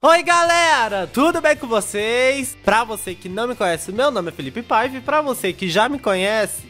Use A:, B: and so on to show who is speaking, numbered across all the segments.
A: Oi galera, tudo bem com vocês? Pra você que não me conhece, meu nome é Felipe Paiva e pra você que já me conhece...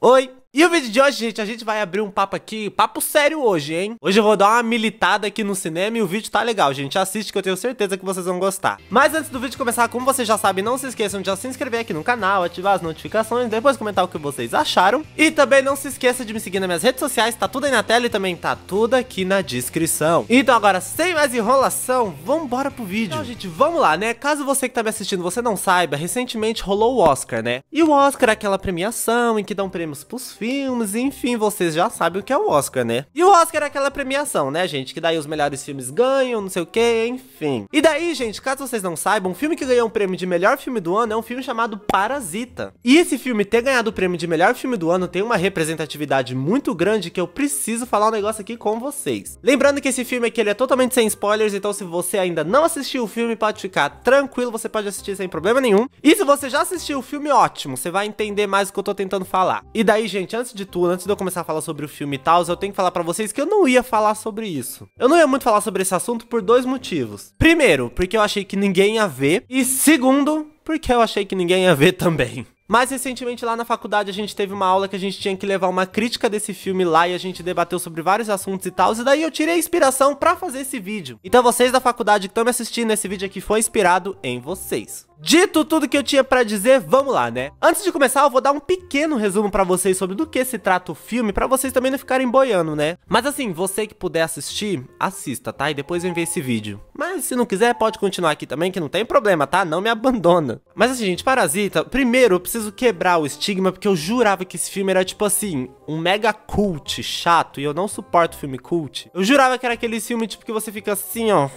A: Oi! E o vídeo de hoje, gente, a gente vai abrir um papo aqui, papo sério hoje, hein? Hoje eu vou dar uma militada aqui no cinema e o vídeo tá legal, gente. Assiste que eu tenho certeza que vocês vão gostar. Mas antes do vídeo começar, como vocês já sabem, não se esqueçam de já se inscrever aqui no canal, ativar as notificações, depois comentar o que vocês acharam. E também não se esqueça de me seguir nas minhas redes sociais, tá tudo aí na tela e também tá tudo aqui na descrição. Então agora, sem mais enrolação, vambora pro vídeo. Então, gente, vamos lá, né? Caso você que tá me assistindo, você não saiba, recentemente rolou o Oscar, né? E o Oscar é aquela premiação em que dão prêmios pros filhos filmes, enfim, vocês já sabem o que é o Oscar, né? E o Oscar é aquela premiação, né, gente? Que daí os melhores filmes ganham, não sei o que, enfim. E daí, gente, caso vocês não saibam, um filme que ganhou o um prêmio de melhor filme do ano é um filme chamado Parasita. E esse filme ter ganhado o prêmio de melhor filme do ano tem uma representatividade muito grande que eu preciso falar um negócio aqui com vocês. Lembrando que esse filme aqui ele é totalmente sem spoilers, então se você ainda não assistiu o filme, pode ficar tranquilo, você pode assistir sem problema nenhum. E se você já assistiu o filme, ótimo, você vai entender mais o que eu tô tentando falar. E daí, gente, gente, antes de tudo, antes de eu começar a falar sobre o filme e tal, eu tenho que falar para vocês que eu não ia falar sobre isso. Eu não ia muito falar sobre esse assunto por dois motivos. Primeiro, porque eu achei que ninguém ia ver. E segundo, porque eu achei que ninguém ia ver também. Mais recentemente, lá na faculdade, a gente teve uma aula que a gente tinha que levar uma crítica desse filme lá e a gente debateu sobre vários assuntos e tal, e daí eu tirei a inspiração para fazer esse vídeo. Então vocês da faculdade que estão me assistindo, esse vídeo aqui foi inspirado em vocês. Dito tudo que eu tinha pra dizer, vamos lá, né? Antes de começar, eu vou dar um pequeno resumo pra vocês sobre do que se trata o filme, pra vocês também não ficarem boiando, né? Mas assim, você que puder assistir, assista, tá? E depois vem ver esse vídeo. Mas se não quiser, pode continuar aqui também, que não tem problema, tá? Não me abandona. Mas assim, gente, Parasita, primeiro eu preciso quebrar o estigma, porque eu jurava que esse filme era tipo assim, um mega cult chato, e eu não suporto filme cult. Eu jurava que era aquele filme tipo que você fica assim, ó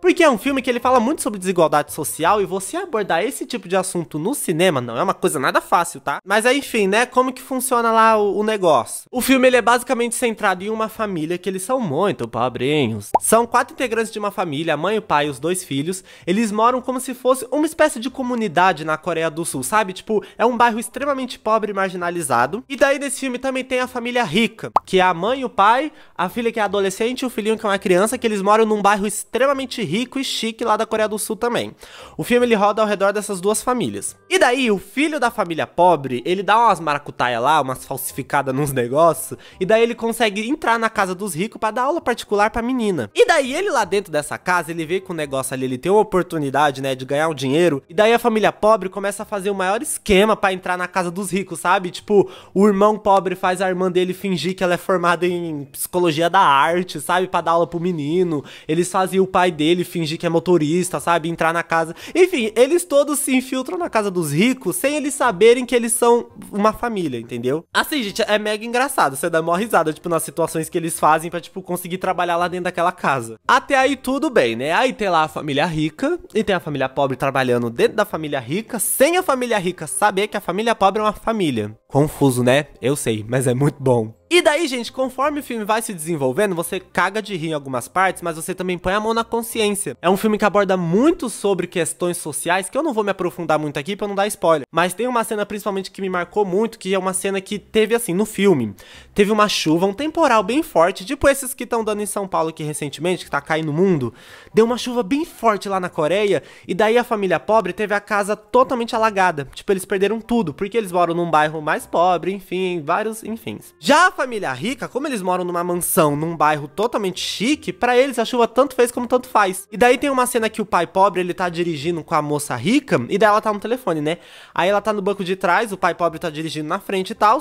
A: porque é um filme que ele fala muito sobre desigualdade social e você abordar esse tipo de assunto no cinema não é uma coisa nada fácil, tá? Mas enfim, né? Como que funciona lá o, o negócio? O filme ele é basicamente centrado em uma família que eles são muito pobrinhos. São quatro integrantes de uma família, a mãe, o pai e os dois filhos. Eles moram como se fosse uma espécie de comunidade na Coreia do Sul, sabe? Tipo, é um bairro extremamente pobre e marginalizado. E daí nesse filme também tem a família rica, que é a mãe, o pai, a filha que é adolescente e o filhinho que é uma criança, que eles moram num bairro extremamente rico e chique lá da Coreia do Sul também. O filme ele roda ao redor dessas duas famílias. E daí o filho da família pobre, ele dá umas maracutaia lá, umas falsificadas nos negócios, e daí ele consegue entrar na casa dos ricos para dar aula particular pra menina. E daí ele lá dentro dessa casa, ele vê que o negócio ali, ele tem uma oportunidade, né, de ganhar um dinheiro, e daí a família pobre começa a fazer o maior esquema para entrar na casa dos ricos, sabe? Tipo, o irmão pobre faz a irmã dele fingir que ela é formada em psicologia da arte, sabe? Pra dar aula pro menino. Eles fazem o pai dele ele fingir que é motorista, sabe? Entrar na casa. Enfim, eles todos se infiltram na casa dos ricos sem eles saberem que eles são uma família, entendeu? Assim, gente, é mega engraçado. Você dá uma risada, tipo, nas situações que eles fazem pra, tipo, conseguir trabalhar lá dentro daquela casa. Até aí tudo bem, né? Aí tem lá a família rica e tem a família pobre trabalhando dentro da família rica, sem a família rica saber que a família pobre é uma família. Confuso, né? Eu sei, mas é muito bom. E daí, gente, conforme o filme vai se desenvolvendo, você caga de rir em algumas partes, mas você também põe a mão na consciência. É um filme que aborda muito sobre questões sociais, que eu não vou me aprofundar muito aqui para não dar spoiler. Mas tem uma cena principalmente que me marcou muito, que é uma cena que teve assim no filme. Teve uma chuva, um temporal bem forte, tipo esses que estão dando em São Paulo aqui recentemente, que tá caindo no mundo. Deu uma chuva bem forte lá na Coreia, e daí a família pobre teve a casa totalmente alagada. Tipo, eles perderam tudo, porque eles moram num bairro mais pobre, enfim, vários, enfim. Já família rica, como eles moram numa mansão, num bairro totalmente chique, para eles a chuva tanto fez como tanto faz. E daí tem uma cena que o pai pobre, ele tá dirigindo com a moça rica, e daí ela tá no telefone, né? Aí ela tá no banco de trás, o pai pobre tá dirigindo na frente e tal.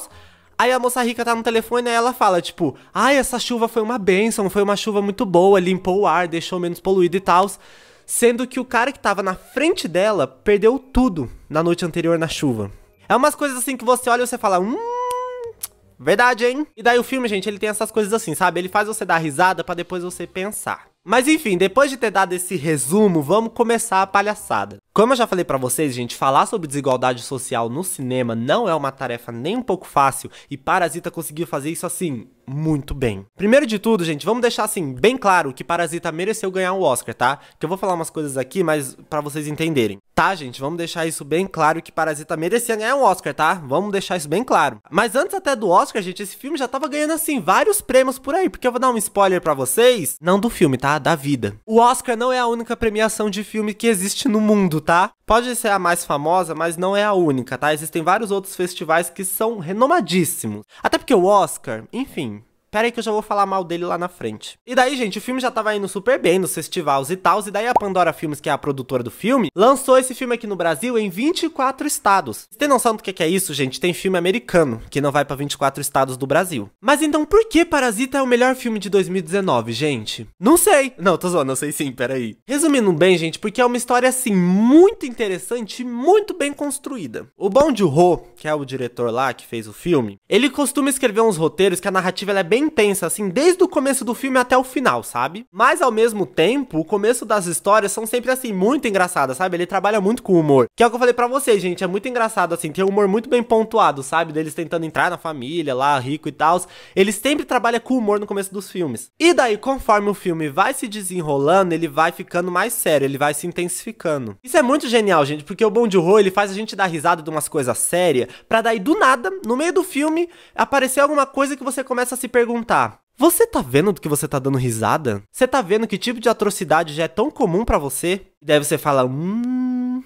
A: Aí a moça rica tá no telefone e ela fala, tipo, ai, ah, essa chuva foi uma bênção, foi uma chuva muito boa, limpou o ar, deixou menos poluído e tal. Sendo que o cara que tava na frente dela perdeu tudo na noite anterior na chuva. É umas coisas assim que você olha e você fala, hum, Verdade, hein? E daí o filme, gente, ele tem essas coisas assim, sabe? Ele faz você dar risada para depois você pensar. Mas enfim, depois de ter dado esse resumo, vamos começar a palhaçada. Como eu já falei para vocês, gente, falar sobre desigualdade social no cinema não é uma tarefa nem um pouco fácil e Parasita conseguiu fazer isso assim muito bem. Primeiro de tudo, gente, vamos deixar assim bem claro que Parasita mereceu ganhar o um Oscar, tá? Que eu vou falar umas coisas aqui, mas para vocês entenderem. Tá, gente, vamos deixar isso bem claro que Parasita merecia ganhar um Oscar, tá? Vamos deixar isso bem claro. Mas antes até do Oscar, gente, esse filme já tava ganhando assim vários prêmios por aí, porque eu vou dar um spoiler para vocês, não do filme, tá? Da vida. O Oscar não é a única premiação de filme que existe no mundo, tá? Pode ser a mais famosa, mas não é a única, tá? Existem vários outros festivais que são renomadíssimos. Até porque o Oscar, enfim, Pera aí que eu já vou falar mal dele lá na frente. E daí, gente, o filme já tava indo super bem nos festivais e tal, e daí a Pandora Filmes, que é a produtora do filme, lançou esse filme aqui no Brasil em 24 estados. Você tem noção do é que é isso, gente? Tem filme americano, que não vai para 24 estados do Brasil. Mas então por que Parasita é o melhor filme de 2019, gente? Não sei. Não, tô zoando, eu sei sim, peraí. Resumindo bem, gente, porque é uma história, assim, muito interessante e muito bem construída. O Bong Joon-ho, que é o diretor lá que fez o filme, ele costuma escrever uns roteiros que a narrativa é bem bem tensa, assim, desde o começo do filme até o final, sabe? Mas ao mesmo tempo, o começo das histórias são sempre assim, muito engraçadas, sabe? Ele trabalha muito com humor. Que é o que eu falei para vocês, gente. É muito engraçado, assim, tem um humor muito bem pontuado, sabe? Deles tentando entrar na família lá, rico e tal. Ele sempre trabalha com humor no começo dos filmes. E daí, conforme o filme vai se desenrolando, ele vai ficando mais sério, ele vai se intensificando. Isso é muito genial, gente, porque o Bom de ele faz a gente dar risada de umas coisas sérias, pra daí do nada, no meio do filme, aparecer alguma coisa que você começa a se perguntar perguntar: você tá vendo do que você tá dando risada? Você tá vendo que tipo de atrocidade já é tão comum para você? E daí você fala: hum,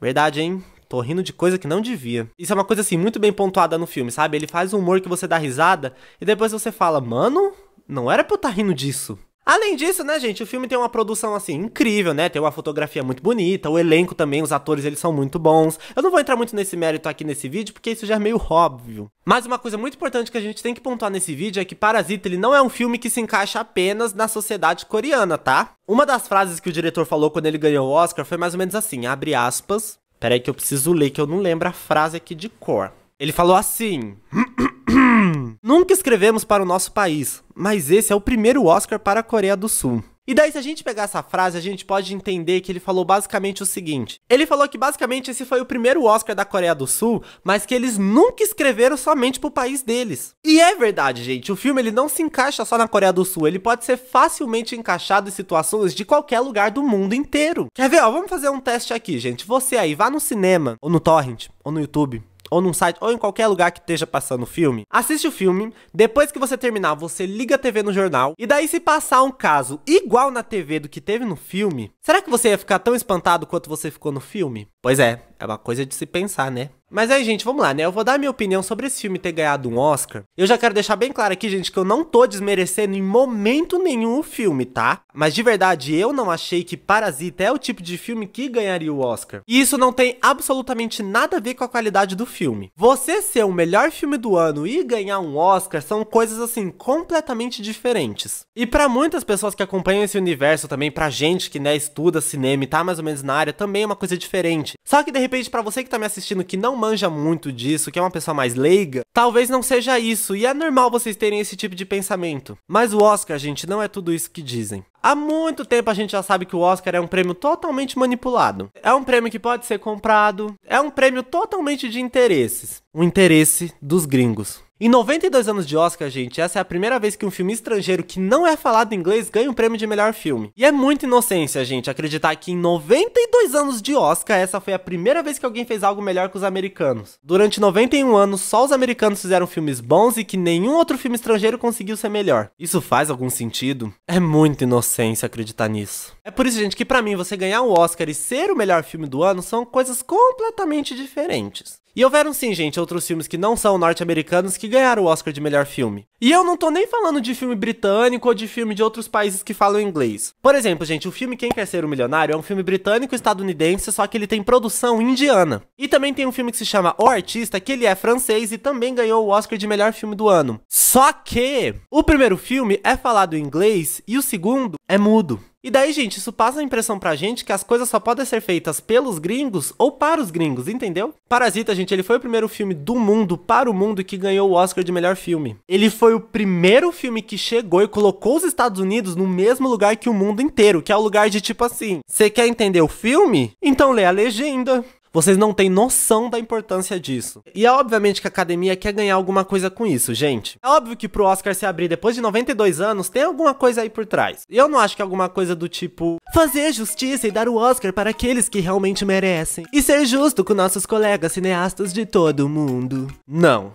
A: verdade, hein? Tô rindo de coisa que não devia. Isso é uma coisa assim muito bem pontuada no filme, sabe? Ele faz um humor que você dá risada e depois você fala: mano, não era pra eu estar tá rindo disso. Além disso, né, gente, o filme tem uma produção assim incrível, né? Tem uma fotografia muito bonita, o elenco também, os atores, eles são muito bons. Eu não vou entrar muito nesse mérito aqui nesse vídeo, porque isso já é meio óbvio. Mas uma coisa muito importante que a gente tem que pontuar nesse vídeo é que Parasita ele não é um filme que se encaixa apenas na sociedade coreana, tá? Uma das frases que o diretor falou quando ele ganhou o Oscar foi mais ou menos assim, abre aspas. Peraí que eu preciso ler que eu não lembro a frase aqui de cor. Ele falou assim: Nunca escrevemos para o nosso país, mas esse é o primeiro Oscar para a Coreia do Sul. E daí, se a gente pegar essa frase, a gente pode entender que ele falou basicamente o seguinte: ele falou que basicamente esse foi o primeiro Oscar da Coreia do Sul, mas que eles nunca escreveram somente pro país deles. E é verdade, gente, o filme ele não se encaixa só na Coreia do Sul, ele pode ser facilmente encaixado em situações de qualquer lugar do mundo inteiro. Quer ver? Ó, vamos fazer um teste aqui, gente. Você aí, vá no cinema, ou no torrent, ou no YouTube, ou num site, ou em qualquer lugar que esteja passando o filme. Assiste o filme, depois que você terminar, você liga a TV no jornal, e daí se passar um caso igual na TV do que teve no filme, será que você ia ficar tão espantado quanto você ficou no filme? Pois é, é uma coisa de se pensar, né? Mas aí, gente, vamos lá, né? Eu vou dar minha opinião sobre esse filme ter ganhado um Oscar. Eu já quero deixar bem claro aqui, gente, que eu não tô desmerecendo em momento nenhum o filme, tá? Mas de verdade, eu não achei que Parasita é o tipo de filme que ganharia o Oscar. E isso não tem absolutamente nada a ver com a qualidade do filme. Você ser o melhor filme do ano e ganhar um Oscar são coisas assim completamente diferentes. E para muitas pessoas que acompanham esse universo também, pra gente que né estuda cinema e tá mais ou menos na área, também é uma coisa diferente. Só que de repente para você que tá me assistindo que não manja muito disso, que é uma pessoa mais leiga, talvez não seja isso, e é normal vocês terem esse tipo de pensamento. Mas o Oscar, gente, não é tudo isso que dizem. Há muito tempo a gente já sabe que o Oscar é um prêmio totalmente manipulado. É um prêmio que pode ser comprado, é um prêmio totalmente de interesses. O interesse dos gringos. Em 92 anos de Oscar, gente, essa é a primeira vez que um filme estrangeiro que não é falado em inglês ganha o um prêmio de melhor filme. E é muita inocência, gente, acreditar que em 92 anos de Oscar, essa foi a primeira vez que alguém fez algo melhor que os americanos. Durante 91 anos, só os americanos fizeram filmes bons e que nenhum outro filme estrangeiro conseguiu ser melhor. Isso faz algum sentido? É muita inocência acreditar nisso. É por isso, gente, que para mim você ganhar um Oscar e ser o melhor filme do ano são coisas completamente diferentes. E houveram sim, gente, outros filmes que não são norte-americanos que ganharam o Oscar de melhor filme. E eu não tô nem falando de filme britânico ou de filme de outros países que falam inglês. Por exemplo, gente, o filme Quem Quer Ser o Milionário é um filme britânico-estadunidense, só que ele tem produção indiana. E também tem um filme que se chama O Artista, que ele é francês e também ganhou o Oscar de melhor filme do ano. Só que o primeiro filme é falado em inglês e o segundo é mudo. E daí, gente, isso passa a impressão pra gente que as coisas só podem ser feitas pelos gringos ou para os gringos, entendeu? Parasita, gente, ele foi o primeiro filme do mundo para o mundo que ganhou o Oscar de melhor filme. Ele foi o primeiro filme que chegou e colocou os Estados Unidos no mesmo lugar que o mundo inteiro, que é o lugar de tipo assim: você quer entender o filme? Então lê a legenda. Vocês não têm noção da importância disso. E é obviamente que a academia quer ganhar alguma coisa com isso, gente. É óbvio que pro Oscar se abrir depois de 92 anos, tem alguma coisa aí por trás. E eu não acho que alguma coisa do tipo fazer justiça e dar o Oscar para aqueles que realmente merecem. E ser justo com nossos colegas cineastas de todo o mundo. Não.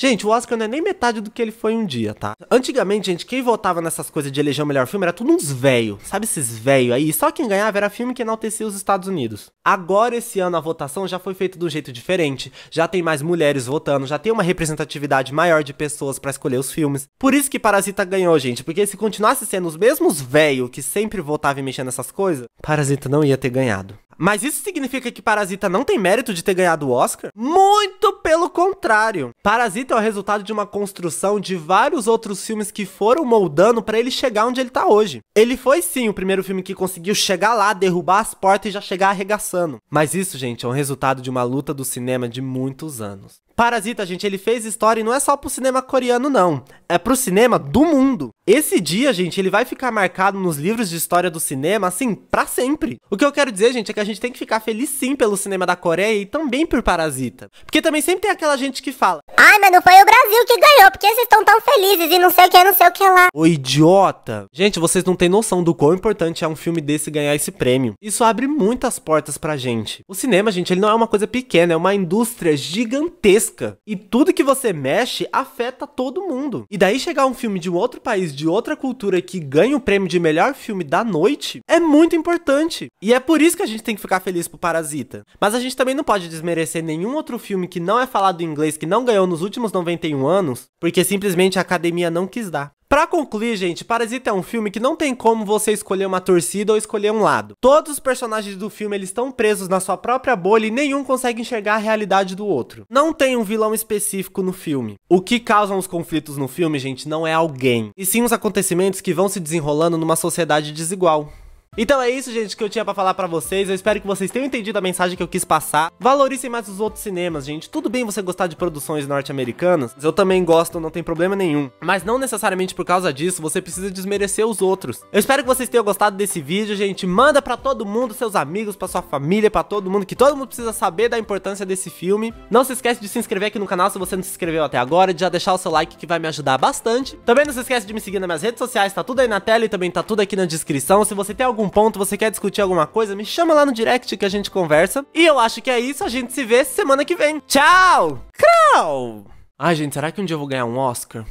A: Gente, o Oscar não é nem metade do que ele foi um dia, tá? Antigamente, gente, quem votava nessas coisas de eleger o melhor filme era tudo uns velho. Sabe esses velho aí? Só quem ganhava era filme que enaltecia os Estados Unidos. Agora, esse ano, a votação já foi feita de um jeito diferente. Já tem mais mulheres votando, já tem uma representatividade maior de pessoas para escolher os filmes. Por isso que Parasita ganhou, gente. Porque se continuasse sendo os mesmos velho que sempre votava e mexia nessas coisas, Parasita não ia ter ganhado. Mas isso significa que Parasita não tem mérito de ter ganhado o Oscar? Muito pelo contrário. Parasita é o resultado de uma construção de vários outros filmes que foram moldando para ele chegar onde ele tá hoje. Ele foi sim o primeiro filme que conseguiu chegar lá, derrubar as portas e já chegar arregaçando. Mas isso, gente, é um resultado de uma luta do cinema de muitos anos. Parasita, gente, ele fez história e não é só pro cinema coreano, não. É pro cinema do mundo. Esse dia, gente, ele vai ficar marcado nos livros de história do cinema, assim, para sempre. O que eu quero dizer, gente, é que a gente tem que ficar feliz sim pelo cinema da Coreia e também por Parasita. Porque também sempre tem aquela gente que fala: Ai, mas não foi o Brasil que ganhou, porque vocês estão tão felizes e não sei o que, não sei o que lá. Ô idiota! Gente, vocês não têm noção do quão importante é um filme desse ganhar esse prêmio. Isso abre muitas portas pra gente. O cinema, gente, ele não é uma coisa pequena, é uma indústria gigantesca. E tudo que você mexe afeta todo mundo. E daí chegar um filme de um outro país, de outra cultura que ganha o prêmio de melhor filme da noite, é muito importante. E é por isso que a gente tem que ficar feliz pro Parasita. Mas a gente também não pode desmerecer nenhum outro filme que não é falado em inglês, que não ganhou nos últimos 91 anos, porque simplesmente a academia não quis dar. Pra concluir, gente, Parasita é um filme que não tem como você escolher uma torcida ou escolher um lado. Todos os personagens do filme eles estão presos na sua própria bolha e nenhum consegue enxergar a realidade do outro. Não tem um vilão específico no filme. O que causam os conflitos no filme, gente, não é alguém, e sim os acontecimentos que vão se desenrolando numa sociedade desigual. Então é isso, gente, que eu tinha para falar para vocês. Eu espero que vocês tenham entendido a mensagem que eu quis passar. Valorizem mais os outros cinemas, gente. Tudo bem você gostar de produções norte-americanas. Eu também gosto, não tem problema nenhum. Mas não necessariamente por causa disso, você precisa desmerecer os outros. Eu espero que vocês tenham gostado desse vídeo, gente. Manda para todo mundo, seus amigos, para sua família, para todo mundo, que todo mundo precisa saber da importância desse filme. Não se esquece de se inscrever aqui no canal se você não se inscreveu até agora, de já deixar o seu like que vai me ajudar bastante. Também não se esquece de me seguir nas minhas redes sociais, tá tudo aí na tela e também tá tudo aqui na descrição. Se você tem algum algum ponto, você quer discutir alguma coisa, me chama lá no direct que a gente conversa. E eu acho que é isso, a gente se vê semana que vem. Tchau! Crau! Ai, gente, será que um dia eu vou ganhar um Oscar?